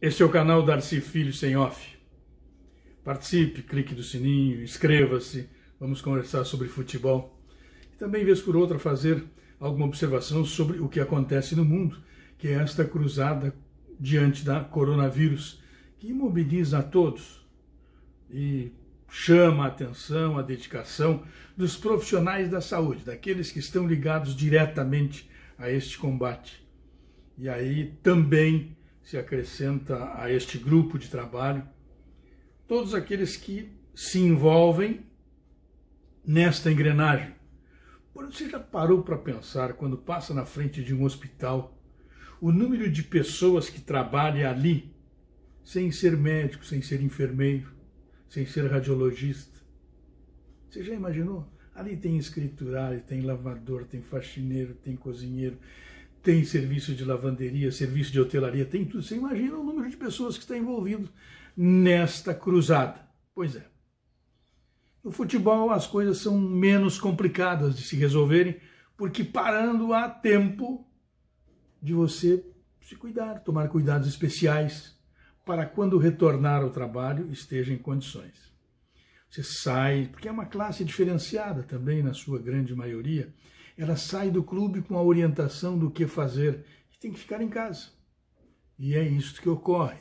Este é o canal Darcy Filho Sem Off. Participe, clique no sininho, inscreva-se. Vamos conversar sobre futebol. E também, vez por outra, fazer alguma observação sobre o que acontece no mundo, que é esta cruzada diante da coronavírus, que mobiliza a todos e chama a atenção, a dedicação dos profissionais da saúde, daqueles que estão ligados diretamente a este combate. E aí também se acrescenta a este grupo de trabalho, todos aqueles que se envolvem nesta engrenagem. Você já parou para pensar quando passa na frente de um hospital o número de pessoas que trabalham ali, sem ser médico, sem ser enfermeiro, sem ser radiologista? Você já imaginou? Ali tem escriturário, tem lavador, tem faxineiro, tem cozinheiro, tem serviço de lavanderia, serviço de hotelaria, tem tudo. Você imagina o número de pessoas que está envolvido nesta cruzada. Pois é. No futebol as coisas são menos complicadas de se resolverem, porque parando há tempo de você se cuidar, tomar cuidados especiais para quando retornar ao trabalho esteja em condições. Você sai, porque é uma classe diferenciada também, na sua grande maioria. Ela sai do clube com a orientação do que fazer e tem que ficar em casa. E é isso que ocorre.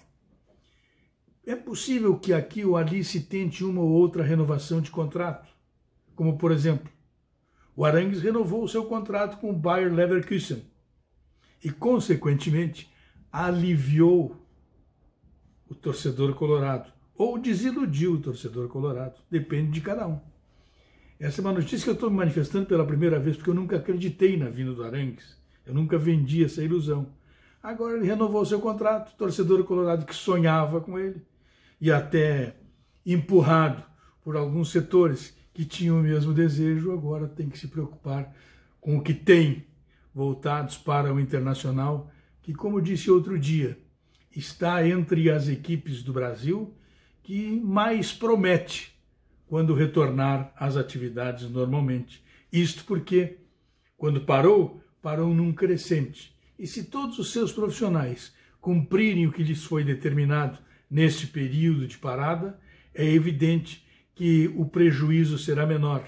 É possível que aqui ou ali se tente uma ou outra renovação de contrato. Como, por exemplo, o Arangues renovou o seu contrato com o Bayer Leverkusen e, consequentemente, aliviou o torcedor colorado ou desiludiu o torcedor colorado. Depende de cada um. Essa é uma notícia que eu estou me manifestando pela primeira vez, porque eu nunca acreditei na vinda do Arangues. Eu nunca vendi essa ilusão. Agora ele renovou seu contrato, torcedor colorado que sonhava com ele, e até empurrado por alguns setores que tinham o mesmo desejo, agora tem que se preocupar com o que tem voltados para o internacional, que, como disse outro dia, está entre as equipes do Brasil que mais promete quando retornar às atividades normalmente. Isto porque, quando parou, parou num crescente. E se todos os seus profissionais cumprirem o que lhes foi determinado neste período de parada, é evidente que o prejuízo será menor,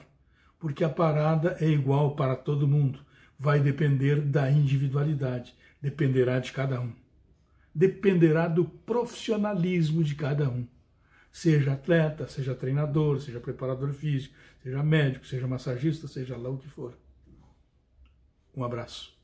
porque a parada é igual para todo mundo, vai depender da individualidade, dependerá de cada um. Dependerá do profissionalismo de cada um seja atleta, seja treinador, seja preparador físico, seja médico, seja massagista, seja lá o que for. Um abraço.